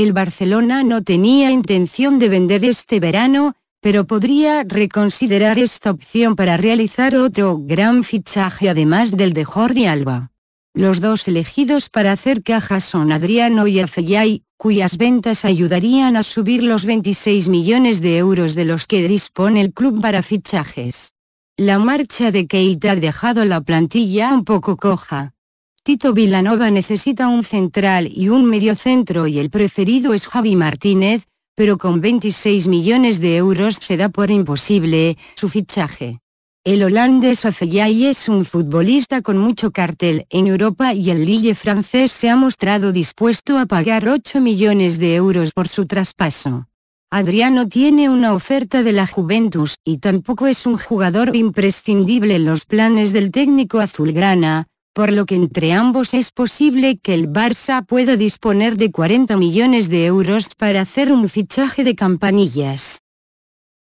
El Barcelona no tenía intención de vender este verano, pero podría reconsiderar esta opción para realizar otro gran fichaje además del de Jordi Alba. Los dos elegidos para hacer cajas son Adriano y Afeyay, cuyas ventas ayudarían a subir los 26 millones de euros de los que dispone el club para fichajes. La marcha de Keita ha dejado la plantilla un poco coja, Tito Vilanova necesita un central y un mediocentro y el preferido es Javi Martínez, pero con 26 millones de euros se da por imposible su fichaje. El holandés Afeyay es un futbolista con mucho cartel en Europa y el Lille francés se ha mostrado dispuesto a pagar 8 millones de euros por su traspaso. Adriano tiene una oferta de la Juventus y tampoco es un jugador imprescindible en los planes del técnico azulgrana, por lo que entre ambos es posible que el Barça pueda disponer de 40 millones de euros para hacer un fichaje de campanillas.